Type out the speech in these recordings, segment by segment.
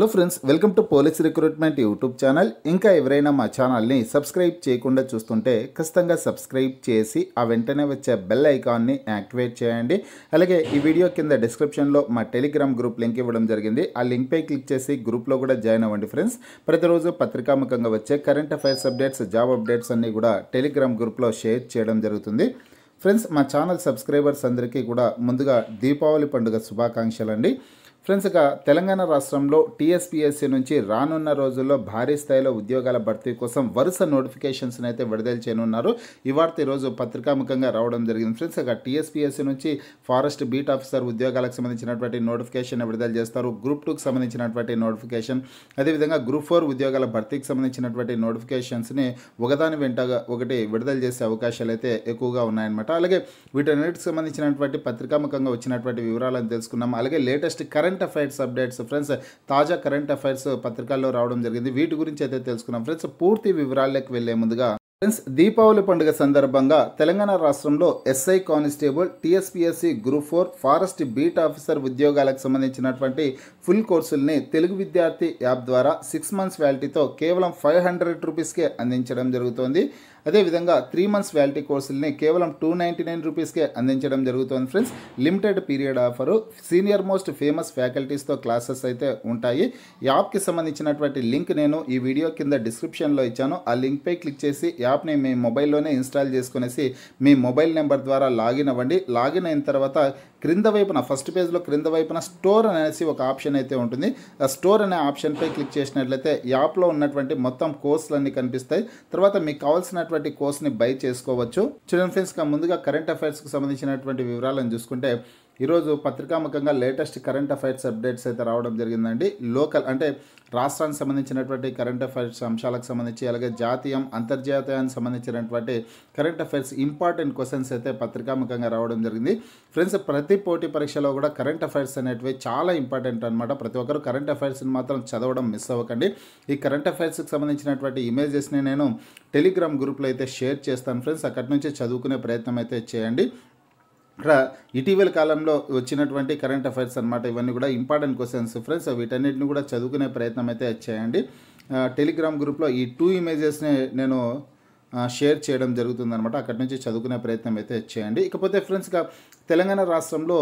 hello friends welcome to police recruitment YouTube channel ఇంకా ఎవరైనా మా ఛానల్ని సబ్స్క్రైబ్ చేయకుండా చూస్తుంటే ఖచ్చితంగా సబ్స్క్రైబ్ చేసి ఆ వెంటనే వచ్చే బెల్ ఐకాన్ని యాక్టివేట్ చేయండి అలాగే ఈ వీడియో కింద డిస్క్రిప్షన్లో మా టెలిగ్రామ్ గ్రూప్ లింక్ ఇవ్వడం జరిగింది ఆ లింక్పై క్లిక్ చేసి గ్రూప్లో కూడా జాయిన్ అవ్వండి ఫ్రెండ్స్ ప్రతిరోజు పత్రికాముఖంగా వచ్చే current affairs updates job updates అన్నీ కూడా టెలిగ్రామ్ గ్రూప్లో షేర్ చేయడం జరుగుతుంది ఫ్రెండ్స్ మా ఛానల్ సబ్స్క్రైబర్స్ అందరికీ కూడా ముందుగా దీపావళి పండుగ శుభాకాంక్షలు అండి ఫ్రెండ్స్ ఇక తెలంగాణ రాష్ట్రంలో టీఎస్పీఎస్సీ నుంచి రానున్న రోజుల్లో భారీ స్థాయిలో ఉద్యోగాల భర్తీ కోసం వరుస నోటిఫికేషన్స్ని అయితే విడుదల చేయనున్నారు ఈ వార్త ఈరోజు పత్రికాముఖంగా రావడం జరిగింది ఫ్రెండ్స్ ఇక టీఎస్పీఎస్సీ నుంచి ఫారెస్ట్ బీట్ ఆఫీసర్ ఉద్యోగాలకు సంబంధించినటువంటి నోటిఫికేషన్ విడుదల చేస్తారు గ్రూప్ టూకి సంబంధించినటువంటి నోటిఫికేషన్ అదేవిధంగా గ్రూప్ ఫోర్ ఉద్యోగాల భర్తీకి సంబంధించినటువంటి నోటిఫికేషన్స్ని ఒకదాని వెంట ఒకటి విడుదల చేసే అవకాశాలు అయితే ఎక్కువగా ఉన్నాయన్నమాట అలాగే వీటన్నిటికి సంబంధించినటువంటి పత్రికాముఖంగా వచ్చినటువంటి వివరాలను తెలుసుకున్నాము అలాగే latest current current affairs updates friends తాజా కరెంట్ అఫైర్స్ పత్రికల్లో రావడం జరిగింది వీటి గురించి అయితే తెలుసుకున్నాం ఫ్రెండ్స్ పూర్తి వివరాల్లోకి వెళ్లే ముందుగా ఫ్రెండ్స్ దీపావళి పండుగ సందర్భంగా తెలంగాణ రాష్ట్రంలో SI constable TSPSC group four forest beat officer ఉద్యోగాలకు సంబంధించినటువంటి ఫుల్ కోర్సుల్ని తెలుగు విద్యార్థి యాప్ ద్వారా సిక్స్ మంత్స్ వ్యాలిటీతో కేవలం ఫైవ్ హండ్రెడ్ రూపీస్కే అందించడం జరుగుతోంది అదేవిధంగా త్రీ మంత్స్ వ్యాలిటీ కోర్సుల్ని కేవలం టూ నైంటీ నైన్ రూపీస్కే అందించడం జరుగుతుంది friends limited period offer senior most famous ఫ్యాకల్టీస్తో క్లాసెస్ అయితే ఉంటాయి యాప్కి సంబంధించినటువంటి లింక్ నేను ఈ వీడియో కింద డిస్క్రిప్షన్లో ఇచ్చాను ఆ లింక్పై క్లిక్ చేసి యాప్ని మీ మొబైల్లోనే ఇన్స్టాల్ చేసుకునేసి మీ మొబైల్ నెంబర్ ద్వారా లాగిన్ అవ్వండి లాగిన్ అయిన తర్వాత క్రింద వైపున ఫస్ట్ పేజ్లో క్రింద వైపున స్టోర్ అనేసి ఒక ఆప్షన్ అయితే ఉంటుంది ఆ స్టోర్ అనే ఆప్షన్పై క్లిక్ చేసినట్లయితే యాప్లో ఉన్నటువంటి మొత్తం కోర్సులన్నీ కనిపిస్తాయి తర్వాత మీకు కావాల్సిన ఉన్నటువంటి కోర్స్ని బై చేసుకోవచ్చు చిల్డ్రన్ ఫ్రెండ్స్ ముందుగా కరెంట్ అఫైర్స్కి సంబంధించినటువంటి వివరాలను చూసుకుంటే ఈరోజు పత్రికాముఖంగా లేటెస్ట్ కరెంట్ అఫైర్స్ అప్డేట్స్ అయితే రావడం జరిగిందండి లోకల్ అంటే రాష్ట్రానికి సంబంధించినటువంటి కరెంట్ అఫైర్స్ అంశాలకు సంబంధించి అలాగే జాతీయం అంతర్జాతీయానికి సంబంధించినటువంటి కరెంట్ అఫైర్స్ ఇంపార్టెంట్ క్వశ్చన్స్ అయితే పత్రికాముఖంగా రావడం జరిగింది ఫ్రెండ్స్ ప్రతి పోటీ పరీక్షలో కూడా కరెంట్ అఫైర్స్ అనేటివి చాలా ఇంపార్టెంట్ అనమాట ప్రతి ఒక్కరు కరెంట్ అఫైర్స్ని మాత్రం చదవడం మిస్ అవ్వకండి ఈ కరెంట్ అఫైర్స్కి సంబంధించినటువంటి ఇమేజెస్ని నేను టెలిగ్రామ్ గ్రూప్లో అయితే షేర్ చేస్తాను ఫ్రెండ్స్ అక్కడి నుంచి చదువుకునే ప్రయత్నం అయితే చేయండి ఇటీవల కాలంలో వచ్చినటువంటి కరెంట్ అఫైర్స్ అనమాట ఇవన్నీ కూడా ఇంపార్టెంట్ క్వశ్చన్స్ ఫ్రెండ్స్ వీటన్నిటిని కూడా చదువుకునే ప్రయత్నం అయితే చేయండి టెలిగ్రామ్ గ్రూప్లో ఈ టూ ఇమేజెస్ని నేను షేర్ చేయడం జరుగుతుందనమాట అక్కడి నుంచి చదువుకునే ప్రయత్నం అయితే చేయండి ఇకపోతే ఫ్రెండ్స్గా తెలంగాణ రాష్ట్రంలో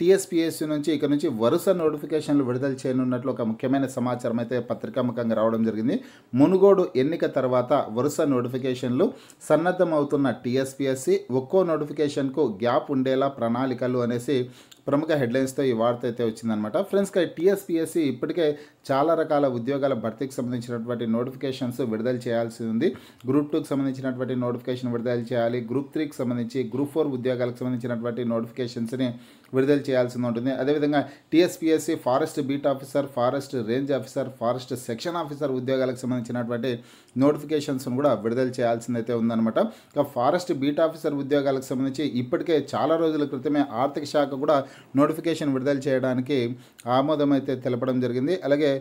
టీఎస్పీఎస్సీ నుంచి ఇక నుంచి వరుస నోటిఫికేషన్లు విడుదల చేయనున్నట్లు ఒక ముఖ్యమైన సమాచారం అయితే పత్రికాముఖంగా రావడం జరిగింది మునుగోడు ఎన్నిక తర్వాత వరుస నోటిఫికేషన్లు సన్నద్ధమవుతున్న టీఎస్పీఎస్సీ ఒక్కో నోటిఫికేషన్కు గ్యాప్ ఉండేలా ప్రణాళికలు అనేసి ప్రముఖ హెడ్లైన్స్తో ఈ వార్త అయితే వచ్చిందనమాట ఫ్రెండ్స్గా టీఎస్పీఎస్సీ ఇప్పటికే చాలా రకాల ఉద్యోగాల భర్తీకి సంబంధించినటువంటి నోటిఫికేషన్స్ విడుదల చేయాల్సి ఉంది గ్రూప్ టూకి సంబంధించినటువంటి నోటిఫికేషన్ విడుదల చేయాలి గ్రూప్ త్రీకి సంబంధించి గ్రూప్ ఫోర్ ఉద్యోగాలకు సంబంధించినటువంటి నోటిఫికేషన్స్ని విడుదల చేయాల్సి ఉంటుంది అదేవిధంగా TSPSC forest beat officer forest range officer forest section officer ఉద్యోగాలకు సంబంధించినటువంటి నోటిఫికేషన్స్ను కూడా విడుదల చేయాల్సిందైతే ఉందన్నమాట ఇక ఫారెస్ట్ బీట్ ఆఫీసర్ ఉద్యోగాలకు సంబంధించి ఇప్పటికే చాలా రోజుల క్రితమే ఆర్థిక శాఖ కూడా నోటిఫికేషన్ విడుదల చేయడానికి ఆమోదం అయితే తెలపడం జరిగింది అలాగే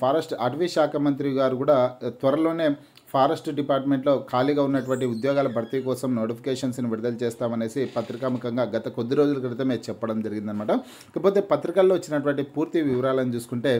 ఫారెస్ట్ అటవీ శాఖ మంత్రి గారు కూడా త్వరలోనే ఫారెస్ట్ డిపార్ట్మెంట్లో ఖాళీగా ఉన్నటువంటి ఉద్యోగాల భర్తీ కోసం నోటిఫికేషన్స్ని విడుదల చేస్తామనేసి పత్రికాముఖంగా గత కొద్ది రోజుల క్రితమే చెప్పడం జరిగిందనమాట కాకపోతే పత్రికల్లో వచ్చినటువంటి పూర్తి వివరాలను చూసుకుంటే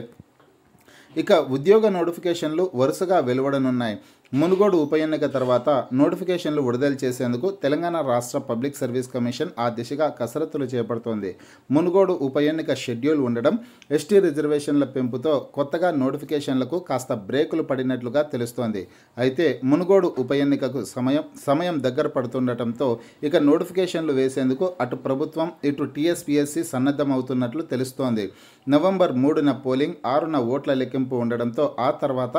ఇక ఉద్యోగ నోటిఫికేషన్లు వరుసగా వెలువడనున్నాయి మునుగోడు ఉప ఎన్నిక తర్వాత నోటిఫికేషన్లు విడుదల చేసేందుకు తెలంగాణ రాష్ట్ర పబ్లిక్ సర్వీస్ కమిషన్ ఆ దిశగా కసరత్తులు చేపడుతోంది మునుగోడు ఉప ఎన్నిక షెడ్యూల్ ఉండడం ఎస్టీ రిజర్వేషన్ల పెంపుతో కొత్తగా నోటిఫికేషన్లకు కాస్త బ్రేకులు పడినట్లుగా తెలుస్తోంది అయితే మునుగోడు ఉప ఎన్నికకు సమయం సమయం దగ్గర పడుతుండటంతో ఇక నోటిఫికేషన్లు వేసేందుకు అటు ప్రభుత్వం ఇటు టీఎస్పీఎస్సీ సన్నద్ధమవుతున్నట్లు తెలుస్తోంది నవంబర్ మూడున పోలింగ్ ఆరున ఓట్ల లెక్కింపు గుర్తింపు ఉండడంతో ఆ తర్వాత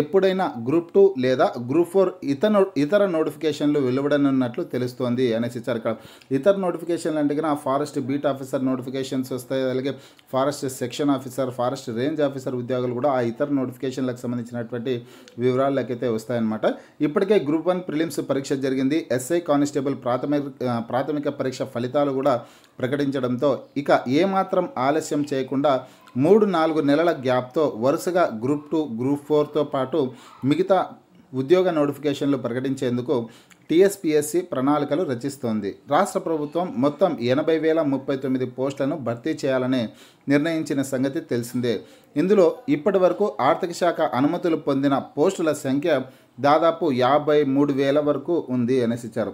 ఎప్పుడైనా గ్రూప్ టూ లేదా గ్రూప్ ఫోర్ ఇతర ఇతర నోటిఫికేషన్లు వెలువడనున్నట్లు తెలుస్తోంది అనేసి ఇచ్చారు ఇక్కడ ఇతర నోటిఫికేషన్లు అంటే కన్నా ఫారెస్ట్ బీట్ ఆఫీసర్ నోటిఫికేషన్స్ వస్తాయి అలాగే forest section officer forest range officer ఉద్యోగులు కూడా ఆ ఇతర నోటిఫికేషన్లకు సంబంధించినటువంటి వివరాలకైతే వస్తాయన్నమాట ఇప్పటికే గ్రూప్ వన్ ప్రిలిమ్స్ పరీక్ష జరిగింది ఎస్ఐ కానిస్టేబుల్ ప్రాథమిక ప్రాథమిక పరీక్ష ఫలితాలు కూడా ప్రకటించడంతో ఇక ఏమాత్రం ఆలస్యం చేయకుండా మూడు నాలుగు నెలల గ్యాప్తో వరుసగా గ్రూప్ టూ గ్రూప్ ఫోర్తో పాటు మిగతా ఉద్యోగ నోటిఫికేషన్లు ప్రకటించేందుకు టీఎస్పీఎస్సీ ప్రణాళికలు రచిస్తోంది రాష్ట్ర ప్రభుత్వం మొత్తం ఎనభై వేల ముప్పై తొమ్మిది పోస్టులను భర్తీ చేయాలని నిర్ణయించిన సంగతి తెలిసిందే ఇందులో ఇప్పటి వరకు ఆర్థిక శాఖ అనుమతులు పొందిన పోస్టుల సంఖ్య దాదాపు యాభై మూడు వేల వరకు ఉంది అనేసిచ్చారు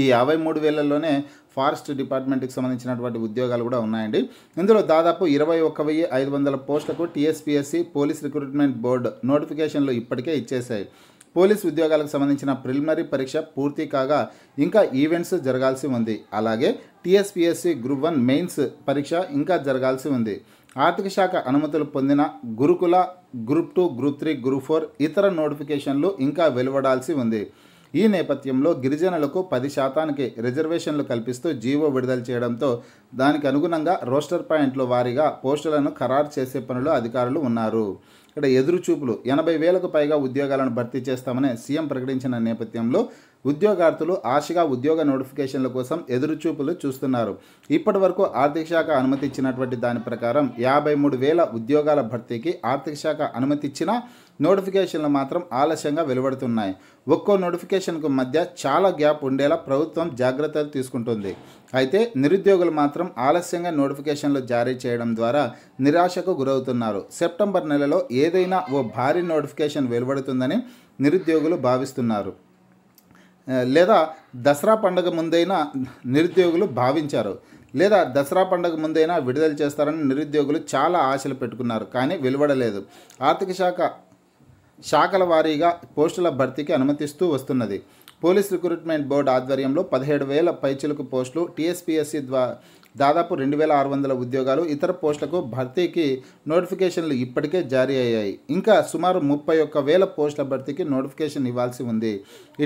ఈ యాభై మూడు వేలలోనే ఫారెస్ట్ డిపార్ట్మెంట్కి సంబంధించినటువంటి ఉద్యోగాలు కూడా ఉన్నాయండి ఇందులో దాదాపు ఇరవై ఒక్క వెయ్యి ఐదు వందల పోస్టులకు టీఎస్పిఎస్సి పోలీస్ రిక్రూట్మెంట్ బోర్డు నోటిఫికేషన్లు ఇప్పటికే ఇచ్చేశాయి పోలీస్ ఉద్యోగాలకు సంబంధించిన ప్రిలిమినరీ పరీక్ష పూర్తి కాగా ఇంకా ఈవెంట్స్ జరగాల్సి ఉంది అలాగే టీఎస్పిఎస్సి గ్రూప్ వన్ మెయిన్స్ పరీక్ష ఇంకా జరగాల్సి ఉంది ఆర్థిక శాఖ అనుమతులు పొందిన Gurukula group two group three group four ఇతర నోటిఫికేషన్లు ఇంకా వెలువడాల్సి ఉంది ఈ నేపథ్యంలో గిరిజనులకు పది శాతానికి రిజర్వేషన్లు కల్పిస్తూ జీవో విడుదల చేయడంతో దానికి అనుగుణంగా రోస్టర్ పాయింట్ల వారీగా పోస్టులను ఖరారు చేసే పనులు అధికారులు ఉన్నారు ఇక్కడ ఎదురుచూపులు ఎనభై వేలకు పైగా ఉద్యోగాలను భర్తీ చేస్తామని సీఎం ప్రకటించిన నేపథ్యంలో ఉద్యోగార్థులు ఆశగా ఉద్యోగ నోటిఫికేషన్ల కోసం ఎదురుచూపులు చూస్తున్నారు ఇప్పటి వరకు ఆర్థిక శాఖ అనుమతి ఇచ్చినటువంటి దాని ప్రకారం యాభై మూడు వేల ఉద్యోగాల భర్తీకి ఆర్థిక శాఖ అనుమతి ఇచ్చిన నోటిఫికేషన్లు మాత్రం ఆలస్యంగా వెలువడుతున్నాయి ఒక్కో నోటిఫికేషన్కు మధ్య చాలా గ్యాప్ ఉండేలా ప్రభుత్వం జాగ్రత్తలు తీసుకుంటుంది అయితే నిరుద్యోగులు మాత్రం ఆలస్యంగా నోటిఫికేషన్లు జారీ చేయడం ద్వారా నిరాశకు గురవుతున్నారు సెప్టెంబర్ నెలలో ఏదైనా ఓ భారీ నోటిఫికేషన్ వెలువడుతుందని నిరుద్యోగులు భావిస్తున్నారు లేదా దసరా పండుగ ముందైనా నిరుద్యోగులు భావించారు లేదా దసరా పండుగ ముందైనా విడుదల చేస్తారని నిరుద్యోగులు చాలా ఆశలు పెట్టుకున్నారు కానీ వెలువడలేదు ఆర్థిక శాఖ శాఖల వారీగా పోస్టుల భర్తీకి అనుమతిస్తూ వస్తున్నది పోలీస్ రిక్రూట్మెంట్ బోర్డు ఆధ్వర్యంలో పదిహేడు వేల పైచులకు పోస్టులు టీఎస్పీఎస్సీ ద్వారా దాదాపు రెండు వేల ఆరు వందల ఉద్యోగాలు ఇతర పోస్టులకు భర్తీకి నోటిఫికేషన్లు ఇప్పటికే జారీ అయ్యాయి ఇంకా సుమారు ముప్పై ఒక్క వేల పోస్టుల భర్తీకి నోటిఫికేషన్ ఇవ్వాల్సి ఉంది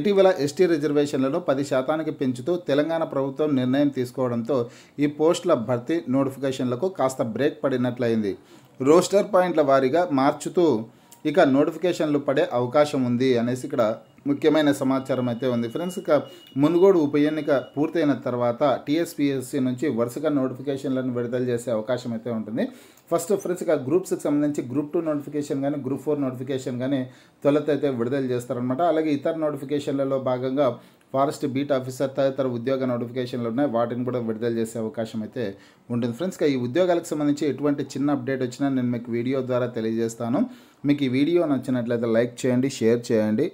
ఇటీవల ఎస్టీ రిజర్వేషన్లను పది శాతానికి పెంచుతూ తెలంగాణ ప్రభుత్వం నిర్ణయం తీసుకోవడంతో ఈ పోస్టుల భర్తీ నోటిఫికేషన్లకు కాస్త బ్రేక్ పడినట్లయింది రోస్టర్ పాయింట్ల వారీగా మార్చుతూ ఇక నోటిఫికేషన్లు పడే అవకాశం ఉంది అనేసి ఇక్కడ ముఖ్యమైన సమాచారం అయితే ఉంది ఫ్రెండ్స్ ఇక మునుగోడు ఉప ఎన్నిక పూర్తయిన తర్వాత టీఎస్పీఎస్సీ నుంచి వరుసగా నోటిఫికేషన్లను విడుదల చేసే అవకాశం అయితే ఉంటుంది ఫస్ట్ ఫ్రెండ్స్ ఇక గ్రూప్స్కి సంబంధించి గ్రూప్ టూ నోటిఫికేషన్ కానీ గ్రూప్ ఫోర్ నోటిఫికేషన్ కానీ తొలత అయితే విడుదల చేస్తారనమాట అలాగే ఇతర నోటిఫికేషన్లలో భాగంగా ఫారెస్ట్ బీట్ ఆఫీసర్ తదితర ఉద్యోగ నోటిఫికేషన్లు ఉన్నాయి వాటిని కూడా విడుదల చేసే అవకాశం అయితే ఉంటుంది ఫ్రెండ్స్ ఈ ఉద్యోగాలకు సంబంధించి ఎటువంటి చిన్న అప్డేట్ వచ్చినా నేను మీకు వీడియో ద్వారా తెలియజేస్తాను మీకు ఈ వీడియో నచ్చినట్లయితే లైక్ చేయండి షేర్ చేయండి